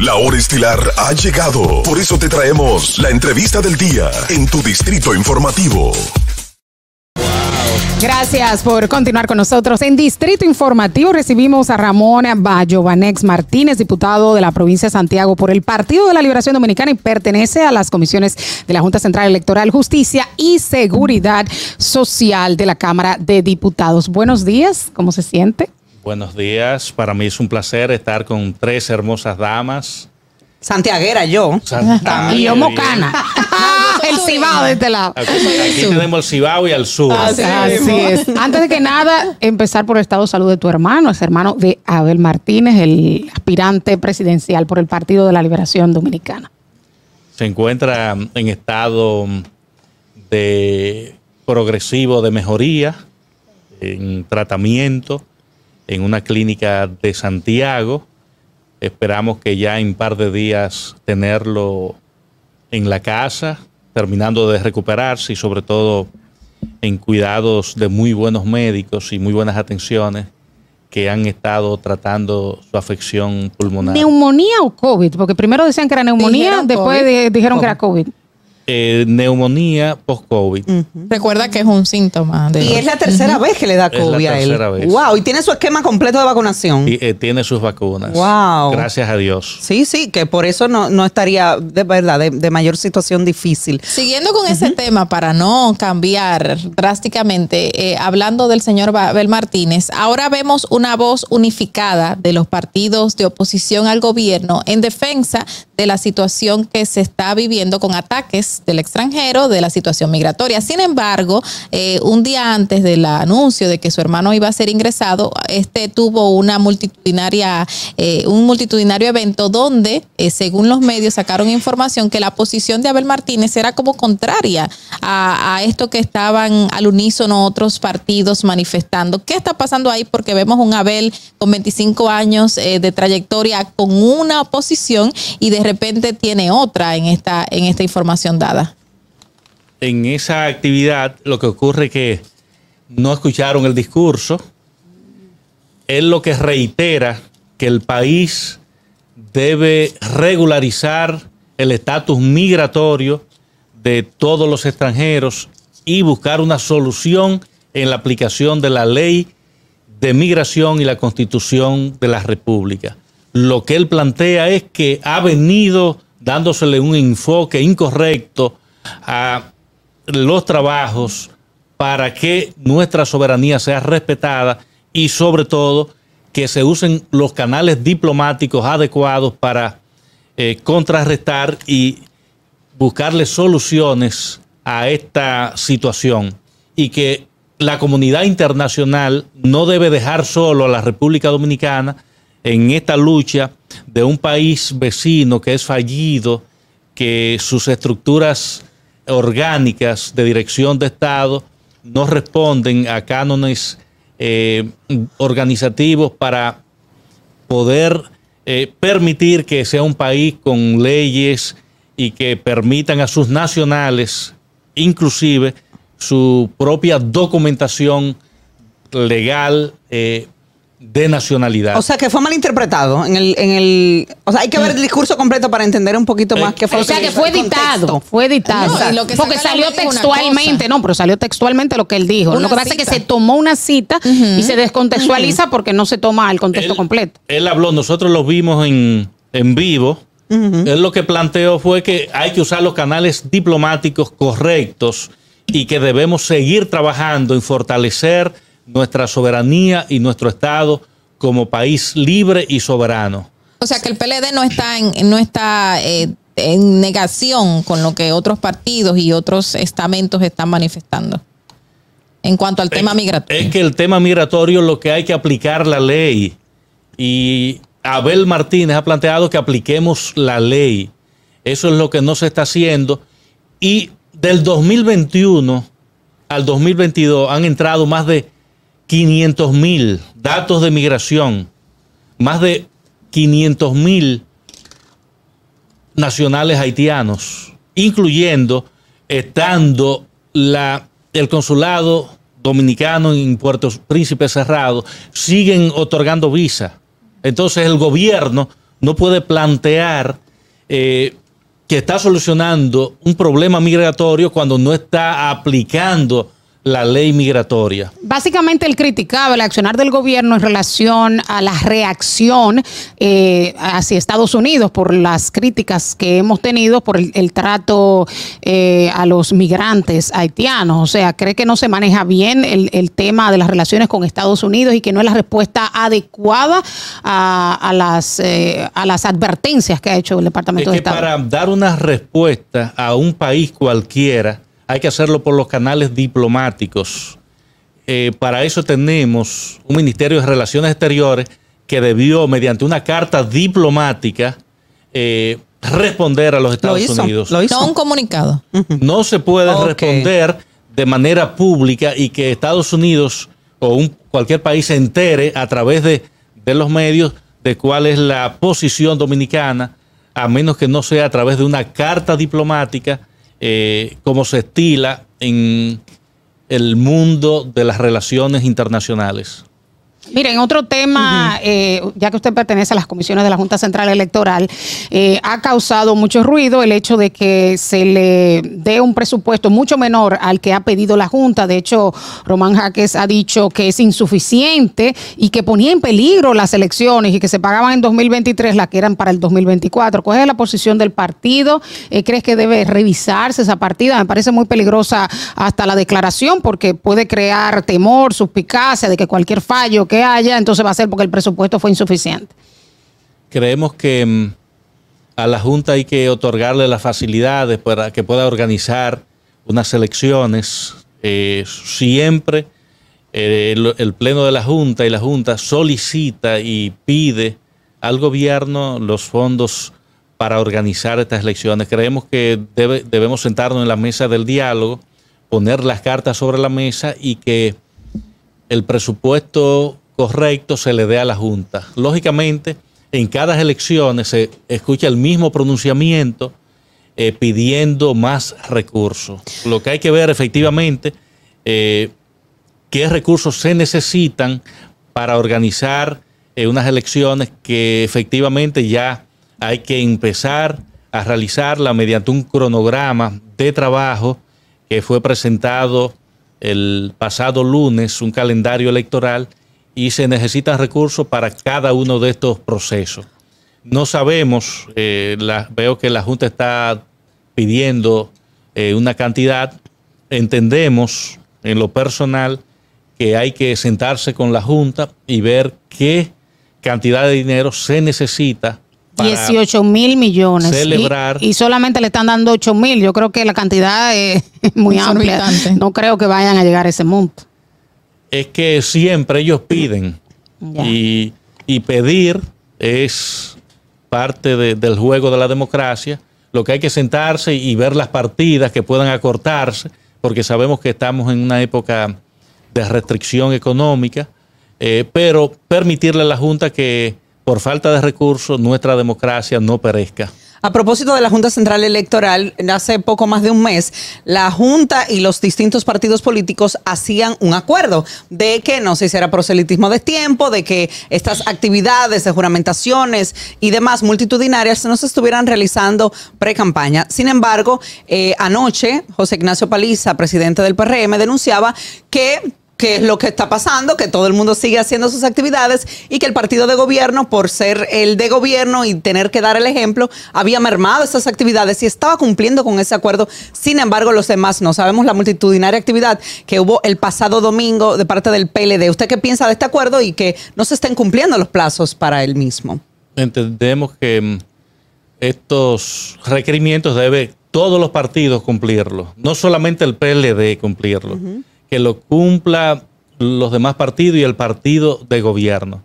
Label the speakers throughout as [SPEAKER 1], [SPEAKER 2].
[SPEAKER 1] La hora estilar ha llegado. Por eso te traemos la entrevista del día en tu distrito informativo.
[SPEAKER 2] Gracias por continuar con nosotros. En Distrito Informativo recibimos a Ramón Vanex Martínez, diputado de la provincia de Santiago por el Partido de la Liberación Dominicana y pertenece a las comisiones de la Junta Central Electoral, Justicia y Seguridad Social de la Cámara de Diputados. Buenos días, ¿cómo se siente?
[SPEAKER 3] Buenos días, para mí es un placer estar con tres hermosas damas.
[SPEAKER 2] Santiaguera yo. y yo Mocana. Ah, el Cibao de este lado. Aquí, tenemos
[SPEAKER 3] el Cibao y al Sur. Así,
[SPEAKER 2] Antes de que nada, empezar por el estado de salud de tu hermano, es hermano de Abel Martínez, el aspirante presidencial por el Partido de la Liberación Dominicana.
[SPEAKER 3] Se encuentra en estado de progresivo de mejoría, en tratamiento en una clínica de Santiago. Esperamos que ya en un par de días tenerlo en la casa, terminando de recuperarse y sobre todo en cuidados de muy buenos médicos y muy buenas atenciones que han estado tratando su afección pulmonar.
[SPEAKER 2] ¿Neumonía o COVID? Porque primero decían que era neumonía, después dijeron que era COVID.
[SPEAKER 3] Eh, neumonía post-COVID.
[SPEAKER 2] Recuerda que es un síntoma.
[SPEAKER 3] y es la tercera
[SPEAKER 4] vez que le da COVID a él.
[SPEAKER 3] Wow, y tiene su esquema completo de vacunación. Y, eh, tiene sus vacunas.
[SPEAKER 4] Wow.
[SPEAKER 1] Gracias a Dios. Sí,
[SPEAKER 4] sí, que por eso no, estaría de verdad de, mayor situación difícil. Siguiendo con ese tema, para no cambiar drásticamente, eh, hablando del señor Abel Martínez, ahora vemos una voz unificada de los partidos de oposición al gobierno en defensa de la situación que se está viviendo con ataques del extranjero, de la situación migratoria. Sin embargo, eh, un día antes del anuncio de que su hermano iba a ser ingresado, este tuvo una multitudinaria, eh, un multitudinario evento donde, eh, según los medios, sacaron información que la posición de Abel Martínez era como contraria a, esto que estaban al unísono otros partidos manifestando. ¿Qué está pasando ahí? Porque vemos un Abel con 25 años de trayectoria con una oposición y repente tiene otra en esta, en esta información dada.
[SPEAKER 3] En esa actividad lo que ocurre es que no escucharon el discurso. Es lo que reitera que el país debe regularizar el estatus migratorio de todos los extranjeros y buscar una solución en la aplicación de la ley de migración y la constitución de la República lo que él plantea es que ha venido dándosele un enfoque incorrecto a los trabajos para que nuestra soberanía sea respetada y sobre todo que se usen los canales diplomáticos adecuados para eh, contrarrestar y buscarle soluciones a esta situación y que la comunidad internacional no debe dejar solo a la República Dominicana en esta lucha de un país vecino que es fallido, que sus estructuras orgánicas de dirección de Estado no responden a cánones eh, organizativos para poder eh, permitir que sea un país con leyes y que permitan a sus nacionales, inclusive, su propia documentación legal eh, de nacionalidad. O sea,
[SPEAKER 1] que fue malinterpretado. En el, en el, o sea, hay que ver el
[SPEAKER 2] discurso completo para entender un poquito eh, más qué fue. O sea, que fue editado. Fue editado. porque salió textualmente, no, pero salió textualmente lo que él dijo. lo que pasa es que se tomó una cita y se descontextualiza porque no se toma el contexto completo.
[SPEAKER 3] Él habló, nosotros lo vimos en, en vivo. Él lo que planteó fue que hay que usar los canales diplomáticos correctos y que debemos seguir trabajando en fortalecer nuestra soberanía y nuestro Estado como país libre y soberano.
[SPEAKER 4] O sea que el PLD no está en, no está eh, en negación con lo que otros partidos y otros estamentos están manifestando. En cuanto al tema migratorio.
[SPEAKER 3] Es que el tema migratorio lo que hay que aplicar la ley. Y Abel Martínez ha planteado que apliquemos la ley. Eso es lo que no se está haciendo. Y del 2021 al 2022 han entrado más de 500 mil datos de migración, más de 500 mil nacionales haitianos, incluyendo estando el consulado dominicano en Puerto Príncipe cerrado, siguen otorgando visa. Entonces el gobierno no puede plantear eh, que está solucionando un problema migratorio cuando no está aplicando la ley migratoria.
[SPEAKER 2] Básicamente él criticaba el accionar del gobierno en relación a la reacción eh, hacia Estados Unidos por las críticas que hemos tenido por el, trato eh, a los migrantes haitianos. O sea, cree que no se maneja bien el, tema de las relaciones con Estados Unidos y que no es la respuesta adecuada a, las, eh, a las advertencias que ha hecho el Departamento es de que Para
[SPEAKER 3] dar una respuesta a un país cualquiera, hay que hacerlo por los canales diplomáticos. Eh, para eso tenemos un Ministerio de Relaciones Exteriores que debió, mediante una carta diplomática, eh, responder a los Estados Unidos. ¿Lo hizo? No
[SPEAKER 4] un comunicado. No se puede
[SPEAKER 3] responder de manera pública y que Estados Unidos o cualquier país se entere a través de los medios de cuál es la posición dominicana, a menos que no sea a través de una carta diplomática eh, cómo se estila en el mundo de las relaciones internacionales.
[SPEAKER 2] Miren, otro tema, eh, ya que usted pertenece a las comisiones de la Junta Central Electoral, eh, ha causado mucho ruido el hecho de que se le dé un presupuesto mucho menor al que ha pedido la Junta. De hecho, Román Jaques ha dicho que es insuficiente y que ponía en peligro las elecciones y que se pagaban en 2023 las que eran para el 2024. ¿Cuál es la posición del partido? Eh, ¿Crees que debe revisarse esa partida? Me parece muy peligrosa hasta la declaración porque puede crear temor, suspicacia de que cualquier fallo que haya, entonces va a ser porque el presupuesto fue insuficiente.
[SPEAKER 3] Creemos que mm, a la Junta hay que otorgarle las facilidades para que pueda organizar unas elecciones. Eh, siempre eh, el, el, Pleno de la Junta y la Junta solicita y pide al gobierno los fondos para organizar estas elecciones. Creemos que debe, debemos sentarnos en la mesa del diálogo, poner las cartas sobre la mesa y que el presupuesto correcto se le dé a la Junta. Lógicamente, en cada elección se escucha el mismo pronunciamiento eh, pidiendo más recursos. Lo que hay que ver efectivamente eh, qué recursos se necesitan para organizar eh, unas elecciones que efectivamente ya hay que empezar a realizarla mediante un cronograma de trabajo que fue presentado el pasado lunes, un calendario electoral y se necesitan recursos para cada uno de estos procesos. No sabemos, eh, veo que la Junta está pidiendo eh, una cantidad, entendemos en lo personal que hay que sentarse con la Junta y ver qué cantidad de dinero se necesita 18
[SPEAKER 2] mil millones. Y, solamente le están dando 8 mil. Yo creo que la cantidad es muy amplia. No creo que vayan a llegar a ese monto
[SPEAKER 3] es que siempre ellos piden. Y, pedir es parte del juego de la democracia. Lo que hay que sentarse y ver las partidas que puedan acortarse, porque sabemos que estamos en una época de restricción económica, eh, pero permitirle a la Junta que por falta de recursos nuestra democracia no perezca.
[SPEAKER 1] A propósito de la Junta Central Electoral, hace poco más de un mes, la Junta y los distintos partidos políticos hacían un acuerdo de que no se hiciera proselitismo de tiempo, de que estas actividades de juramentaciones y demás multitudinarias no se estuvieran realizando pre-campaña. Sin embargo, eh, anoche José Ignacio Paliza, presidente del PRM, denunciaba que que es lo que está pasando, que todo el mundo sigue haciendo sus actividades y que el partido de gobierno, por ser el de gobierno y tener que dar el ejemplo, había mermado esas actividades y estaba cumpliendo con ese acuerdo. Sin embargo, los demás no sabemos la multitudinaria actividad que hubo el pasado domingo de parte del PLD. ¿Usted qué piensa de este acuerdo y que no se estén cumpliendo los plazos para él mismo?
[SPEAKER 3] Entendemos que mm, estos requerimientos debe todos los partidos cumplirlos, no solamente el PLD cumplirlos que lo cumpla los demás partidos y el partido de gobierno.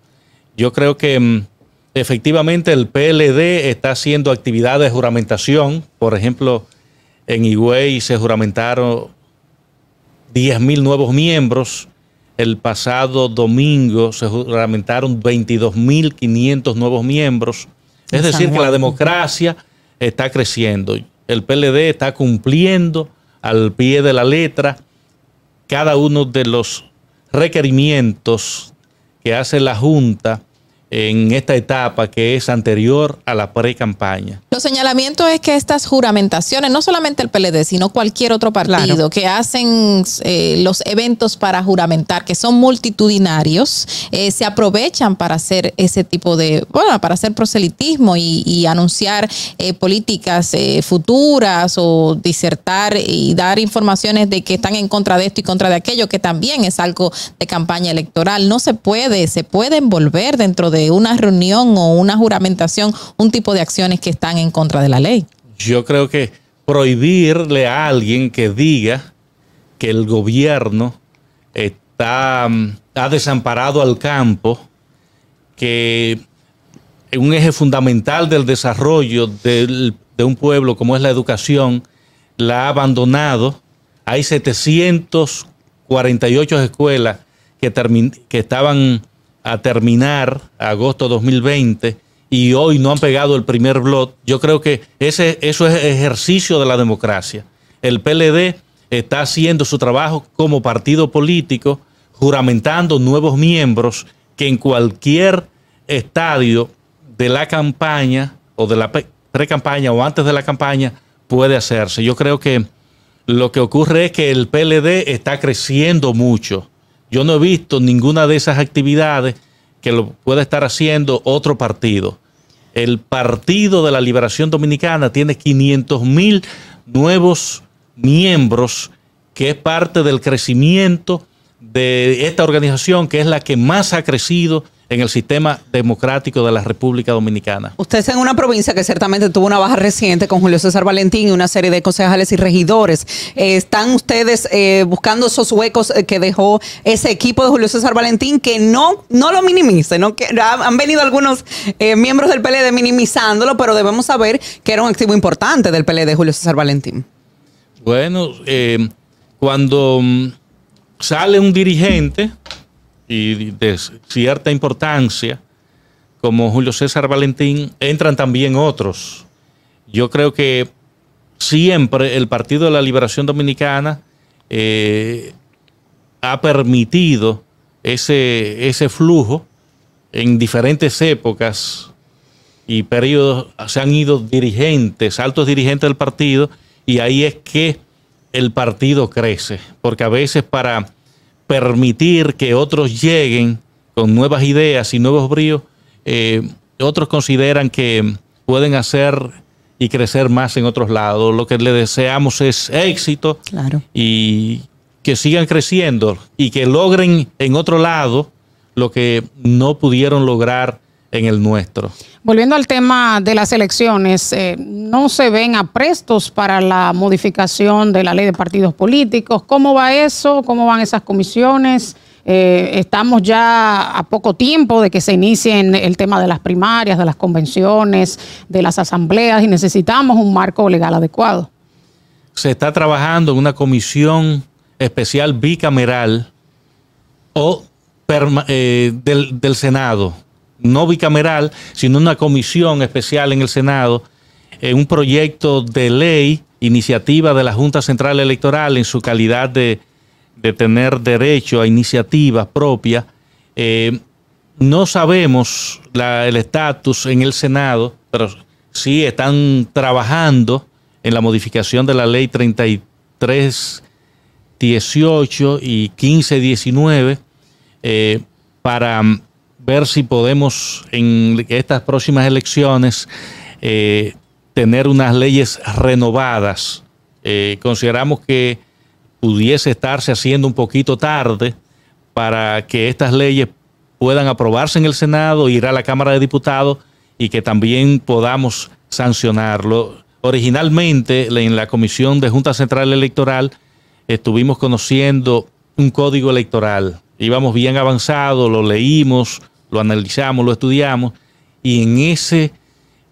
[SPEAKER 3] Yo creo que mm, efectivamente el PLD está haciendo actividades de juramentación. Por ejemplo, en Higüey se juramentaron 10.000 nuevos miembros. El pasado domingo se juramentaron 22.500 nuevos miembros. Es decir, que la democracia está creciendo. El PLD está cumpliendo al pie de la letra cada uno de los requerimientos que hace la Junta en esta etapa que es anterior a la pre-campaña.
[SPEAKER 4] Los señalamientos es que estas juramentaciones, no solamente el PLD, sino cualquier otro partido que hacen eh, los eventos para juramentar, que son multitudinarios, eh, se aprovechan para hacer ese tipo de, bueno, para hacer proselitismo y, anunciar eh, políticas futuras o disertar y dar informaciones de que están en contra de esto y contra de aquello, que también es algo de campaña electoral. No se puede, se puede envolver dentro de una reunión o una juramentación un tipo de acciones que están en contra de la ley.
[SPEAKER 3] Yo creo que prohibirle a alguien que diga que el gobierno está, mm, ha desamparado al campo, que un eje fundamental del desarrollo de un pueblo como es la educación, la ha abandonado. Hay 748 escuelas que, que estaban a terminar agosto 2020 y hoy no han pegado el primer blot. yo creo que ese, eso es ejercicio de la democracia. El PLD está haciendo su trabajo como partido político, juramentando nuevos miembros que en cualquier estadio de la campaña o de la pre-campaña o antes de la campaña puede hacerse. Yo creo que lo que ocurre es que el PLD está creciendo mucho yo no he visto ninguna de esas actividades que lo pueda estar haciendo otro partido. El Partido de la Liberación Dominicana tiene 500 mil nuevos miembros, que es parte del crecimiento de esta organización, que es la que más ha crecido en el sistema democrático de la República Dominicana.
[SPEAKER 1] Usted en una provincia que ciertamente tuvo una baja reciente con Julio César Valentín y una serie de concejales y regidores. Eh, ¿Están ustedes eh, buscando esos huecos eh, que dejó ese equipo de Julio César Valentín que no, no lo minimice? ¿no? Que han venido algunos miembros del PLD minimizándolo, pero debemos saber que era un activo importante del PLD Julio César Valentín.
[SPEAKER 3] Bueno, cuando mm, sale un dirigente y de cierta importancia, como Julio César Valentín, entran también otros. Yo creo que siempre el Partido de la Liberación Dominicana eh, ha permitido ese, ese flujo en diferentes épocas y periodos se han ido dirigentes, altos dirigentes del partido, y ahí es que el partido crece, porque a veces para permitir que otros lleguen con nuevas ideas y nuevos bríos, eh, otros consideran que pueden hacer y crecer más en otros lados. Lo que le deseamos es éxito claro. y que sigan creciendo y que logren en otro lado lo que no pudieron lograr en el nuestro.
[SPEAKER 2] Volviendo al tema de las elecciones, eh, no se ven aprestos para la modificación de la ley de partidos políticos. ¿Cómo va eso? ¿Cómo van esas comisiones? Eh, estamos ya a poco tiempo de que se inicien el tema de las primarias, de las convenciones, de las asambleas y necesitamos un marco legal adecuado.
[SPEAKER 3] Se está trabajando en una comisión especial bicameral o eh, del Senado no bicameral, sino una comisión especial en el Senado, eh, un proyecto de ley, iniciativa de la Junta Central Electoral en su calidad de, tener derecho a iniciativa propia. Eh, no sabemos el estatus en el Senado, pero sí están trabajando en la modificación de la ley 33. 18 y 15, 19, eh, para ver si podemos en estas próximas elecciones eh, tener unas leyes renovadas. Eh, consideramos que pudiese estarse haciendo un poquito tarde para que estas leyes puedan aprobarse en el Senado, ir a la Cámara de Diputados y que también podamos sancionarlo. Originalmente en la Comisión de Junta Central Electoral estuvimos conociendo un código electoral. Íbamos bien avanzado, lo leímos, lo analizamos, lo estudiamos, y en ese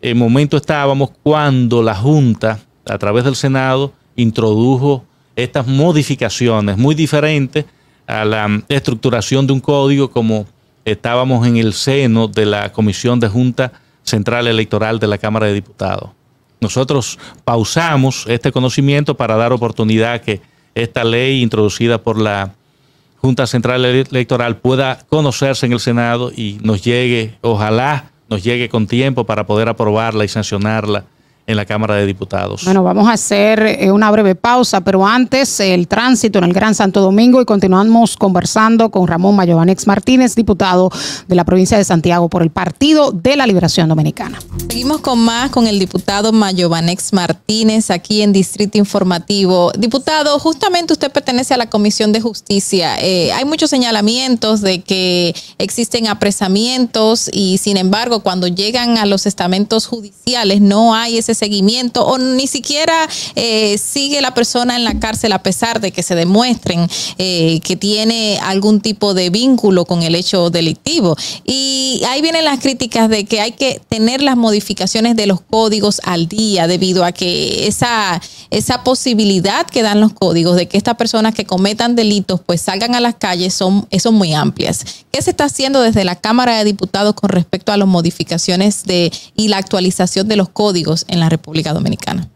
[SPEAKER 3] eh, momento estábamos cuando la Junta, a través del Senado, introdujo estas modificaciones muy diferentes a la mm, estructuración de un código como estábamos en el seno de la Comisión de Junta Central Electoral de la Cámara de Diputados. Nosotros pausamos este conocimiento para dar oportunidad a que esta ley introducida por la Junta Central Electoral pueda conocerse en el Senado y nos llegue, ojalá nos llegue con tiempo para poder aprobarla y sancionarla en la Cámara de Diputados.
[SPEAKER 2] Bueno, vamos a hacer eh, una breve pausa, pero antes el tránsito en el Gran Santo Domingo y continuamos conversando con Ramón Mayovanex Martínez, diputado de la provincia de Santiago por el Partido de la Liberación Dominicana.
[SPEAKER 4] Seguimos con más con el diputado Mayovanex Martínez aquí en Distrito Informativo. Diputado, justamente usted pertenece a la Comisión de Justicia. Eh, hay muchos señalamientos de que existen apresamientos y sin embargo cuando llegan a los estamentos judiciales no hay ese seguimiento o ni siquiera eh, sigue la persona en la cárcel a pesar de que se demuestren eh, que tiene algún tipo de vínculo con el hecho delictivo. Y ahí vienen las críticas de que hay que tener las modificaciones de los códigos al día debido a que esa, esa posibilidad que dan los códigos de que estas personas que cometan delitos pues salgan a las calles son, son muy amplias. ¿Qué se está haciendo desde la Cámara de Diputados con respecto a las modificaciones de, y la actualización de los códigos en la República Dominicana.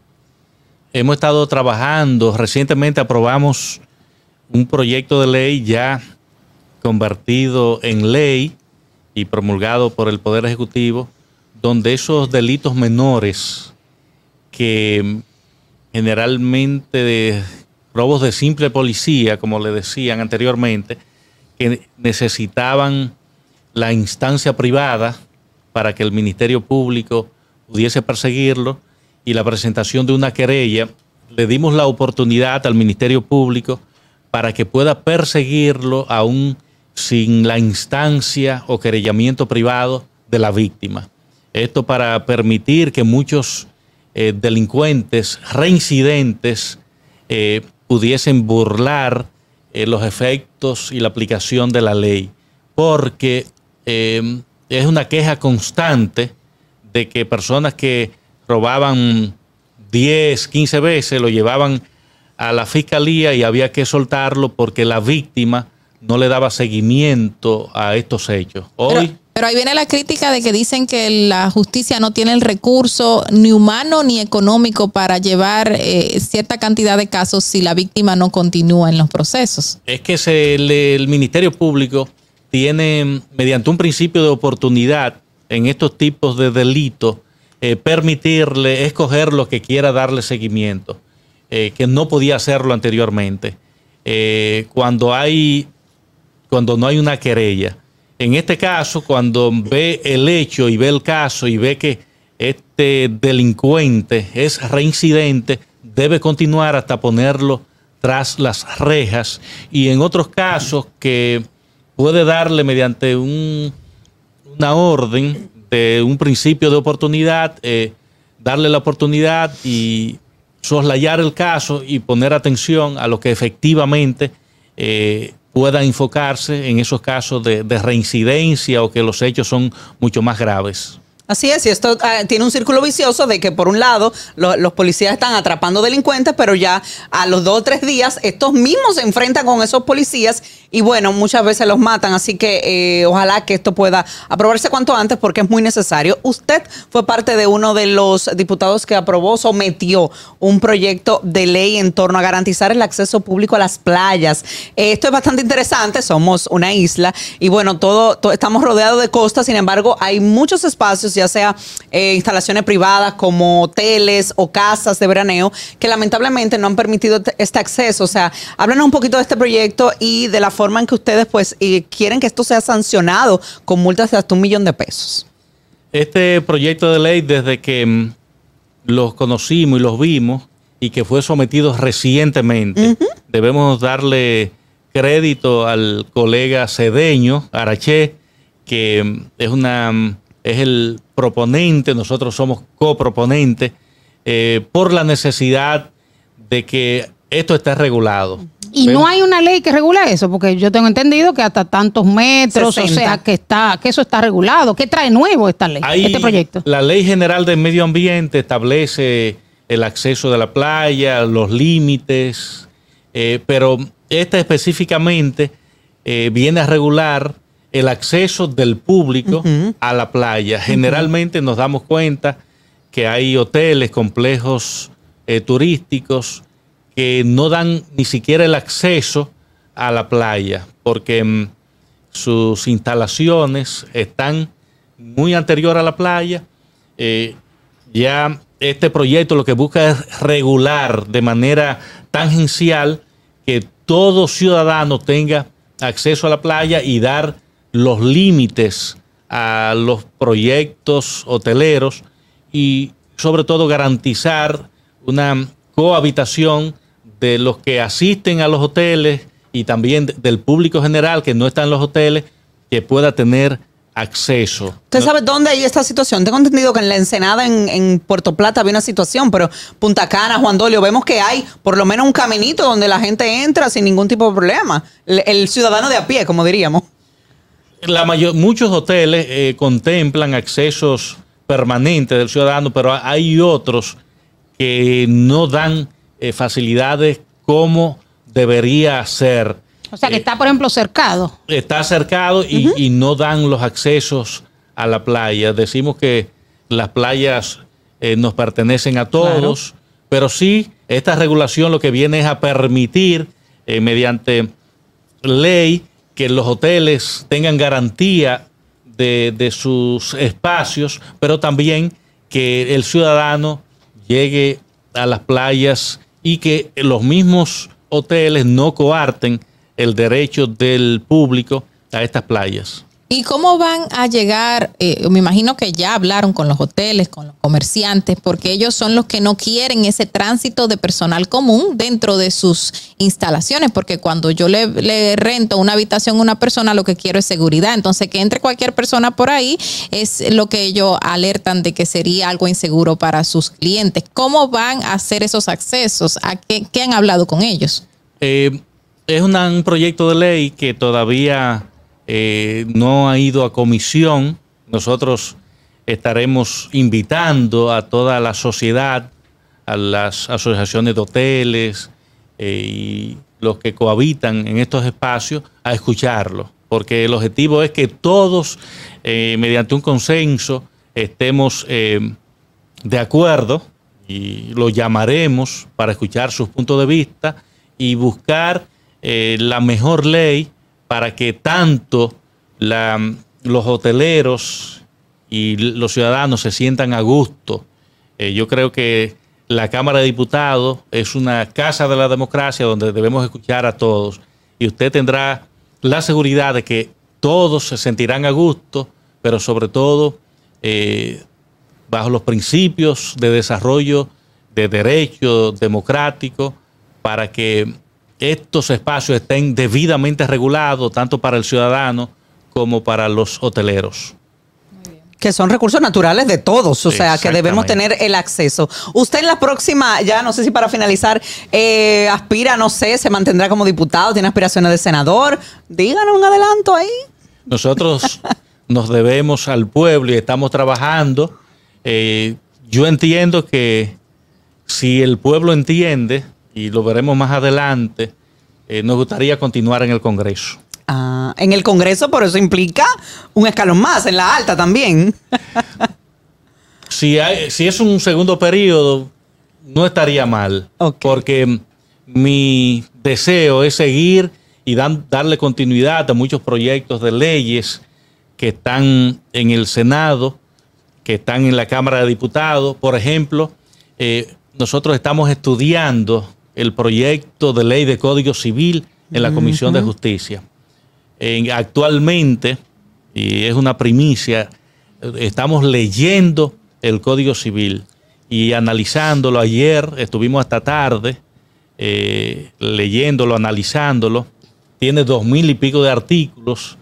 [SPEAKER 3] Hemos estado trabajando, recientemente aprobamos un proyecto de ley ya convertido en ley y promulgado por el Poder Ejecutivo, donde esos delitos menores que generalmente de robos de simple policía, como le decían anteriormente, que necesitaban la instancia privada para que el Ministerio Público pudiese perseguirlo, y la presentación de una querella, le dimos la oportunidad al Ministerio Público para que pueda perseguirlo aún sin la instancia o querellamiento privado de la víctima. Esto para permitir que muchos eh, delincuentes reincidentes eh, pudiesen burlar eh, los efectos y la aplicación de la ley, porque es una queja constante de que personas que robaban 10, 15 veces, lo llevaban a la fiscalía y había que soltarlo porque la víctima no le daba seguimiento a estos hechos.
[SPEAKER 4] pero, ahí viene la crítica de que dicen que la justicia no tiene el recurso ni humano ni económico para llevar eh, cierta cantidad de casos si la víctima no continúa en los procesos.
[SPEAKER 3] Es que el Ministerio Público tiene, mediante un principio de oportunidad en estos tipos de delitos, eh, permitirle escoger lo que quiera darle seguimiento, eh, que no podía hacerlo anteriormente. Eh, cuando, hay, cuando no hay una querella. En este caso, cuando ve el hecho y ve el caso y ve que este delincuente es reincidente, debe continuar hasta ponerlo tras las rejas. Y en otros casos que puede darle mediante una orden un principio de oportunidad, eh, darle la oportunidad y soslayar el caso y poner atención a lo que efectivamente eh, pueda enfocarse en esos casos de reincidencia o que los hechos son mucho más graves.
[SPEAKER 1] Así es, y esto ah, tiene un círculo vicioso de que por un lado los policías están atrapando delincuentes, pero ya a los dos o tres días estos mismos se enfrentan con esos policías y bueno, muchas veces los matan, así que eh, ojalá que esto pueda aprobarse cuanto antes porque es muy necesario. Usted fue parte de uno de los diputados que aprobó, sometió un proyecto de ley en torno a garantizar el acceso público a las playas. Esto es bastante interesante, somos una isla y bueno, todo, estamos rodeados de costas, sin embargo hay muchos espacios ya sea eh, instalaciones privadas como hoteles o casas de veraneo, que lamentablemente no han permitido este acceso. O sea, háblanos un poquito de este proyecto y de la forma en que ustedes pues eh, quieren que esto sea sancionado con multas de hasta un millón de pesos.
[SPEAKER 3] Este proyecto de ley, desde que mm, los conocimos y los vimos y que fue sometido recientemente, debemos darle crédito al colega cedeño Araché, que mm, es una mm, es el proponente, nosotros somos coproponentes, eh, por la necesidad de que esto esté regulado.
[SPEAKER 2] Y no hay una ley que regula eso, porque yo tengo entendido que hasta tantos metros, o sea, que está, que eso está regulado. ¿Qué trae nuevo esta ley, este proyecto?
[SPEAKER 3] La Ley General del Medio Ambiente establece el acceso de la playa, los límites, eh, pero esta específicamente eh, viene a regular el acceso del público a la playa. Generalmente nos damos cuenta que hay hoteles, complejos eh, turísticos que no dan ni siquiera el acceso a la playa, porque mm, sus instalaciones están muy anterior a la playa. Eh, ya este proyecto lo que busca es regular de manera tangencial que todo ciudadano tenga acceso a la playa y dar los límites a los proyectos hoteleros y sobre todo garantizar una cohabitación de los que asisten a los hoteles y también del público general que no está en los hoteles, que pueda tener acceso. ¿Usted sabe
[SPEAKER 1] dónde hay esta situación? Tengo entendido que en la Ensenada, en, Puerto Plata, había una situación, pero Punta Cana, Juan Dolio, vemos que hay por lo menos un caminito donde la gente entra sin ningún tipo de problema. el ciudadano de a pie, como diríamos
[SPEAKER 3] muchos hoteles eh, contemplan accesos permanentes del ciudadano, pero hay otros que no dan eh, facilidades como debería ser.
[SPEAKER 2] O sea, que eh, está, por ejemplo, cercado.
[SPEAKER 3] Está cercado y, no dan los accesos a la playa. Decimos que las playas nos pertenecen a todos, pero sí, esta regulación lo que viene es a permitir mediante ley que los hoteles tengan garantía de, de sus espacios, pero también que el ciudadano llegue a las playas y que los mismos hoteles no coarten el derecho del público a estas playas.
[SPEAKER 4] ¿Y cómo van a llegar? Eh, me imagino que ya hablaron con los hoteles, con los comerciantes, porque ellos son los que no quieren ese tránsito de personal común dentro de sus instalaciones, porque cuando yo le, rento una habitación a una persona, lo que quiero es seguridad. Entonces, que entre cualquier persona por ahí es lo que ellos alertan de que sería algo inseguro para sus clientes. ¿Cómo van a hacer esos accesos? ¿A qué, han hablado con ellos? Eh,
[SPEAKER 3] es un proyecto de ley que todavía eh, no ha ido a comisión. Nosotros estaremos invitando a toda la sociedad, a las asociaciones de hoteles eh, y los que cohabitan en estos espacios a escucharlo, porque el objetivo es que todos, eh, mediante un consenso, estemos de acuerdo y lo llamaremos para escuchar sus puntos de vista y buscar la mejor ley para que tanto los hoteleros y los ciudadanos se sientan a gusto. Eh, yo creo que la Cámara de Diputados es una casa de la democracia donde debemos escuchar a todos y usted tendrá la seguridad de que todos se sentirán a gusto, pero sobre todo eh, bajo los principios de desarrollo de derecho democrático para que estos espacios estén debidamente regulados, tanto para el ciudadano como para los hoteleros.
[SPEAKER 1] Que son recursos naturales de todos, o sea, que debemos tener el acceso. Usted en la próxima, ya no sé si para finalizar, eh, aspira, no sé, se mantendrá como diputado, tiene aspiraciones de senador. Díganos un adelanto ahí.
[SPEAKER 3] Nosotros nos debemos al pueblo y estamos trabajando. Eh, yo entiendo que si el pueblo entiende y lo veremos más adelante, eh, nos gustaría continuar en el Congreso.
[SPEAKER 1] Ah, en el Congreso, por eso implica un escalón más, en la alta también.
[SPEAKER 3] si, si es un segundo periodo, no estaría mal, porque mi deseo es seguir y darle continuidad a muchos proyectos de leyes que están en el Senado, que están en la Cámara de Diputados. Por ejemplo, eh, nosotros estamos estudiando el proyecto de ley de Código Civil en la Comisión de Justicia. actualmente, y es una primicia, estamos leyendo el Código Civil y analizándolo. Ayer estuvimos hasta tarde eh, leyéndolo, analizándolo. Tiene dos mil y pico de artículos.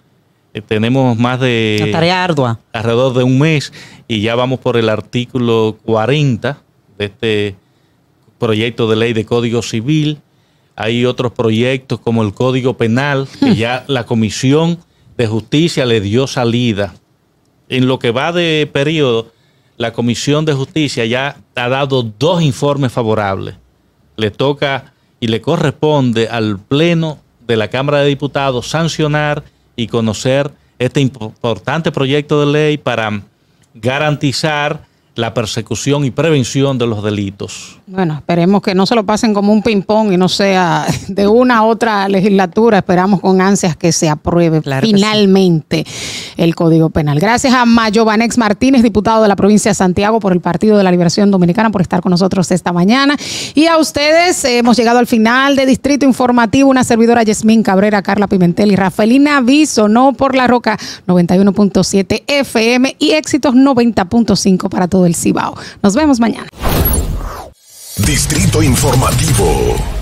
[SPEAKER 3] Eh, tenemos más de... tarea ardua. Alrededor de un mes y ya vamos por el artículo 40 de este proyecto de ley de Código Civil, hay otros proyectos como el Código Penal, que ya la Comisión de Justicia le dio salida. En lo que va de periodo, la Comisión de Justicia ya ha dado dos informes favorables. Le toca y le corresponde al Pleno de la Cámara de Diputados sancionar y conocer este importante proyecto de ley para garantizar la persecución y prevención de los delitos.
[SPEAKER 2] Bueno, esperemos que no se lo pasen como un ping-pong y no sea de una a otra legislatura. Esperamos con ansias que se apruebe finalmente el Código Penal. Gracias a Mayovanex Martínez, diputado de la provincia de Santiago por el Partido de la Liberación Dominicana, por estar con nosotros esta mañana. Y a ustedes eh, hemos llegado al final de Distrito Informativo. Una servidora Yasmín Cabrera, Carla Pimentel y Rafaelina Viso, no por la Roca 91.7 FM y éxitos 90.5 para todos el Cibao. Nos vemos mañana.
[SPEAKER 3] Distrito Informativo.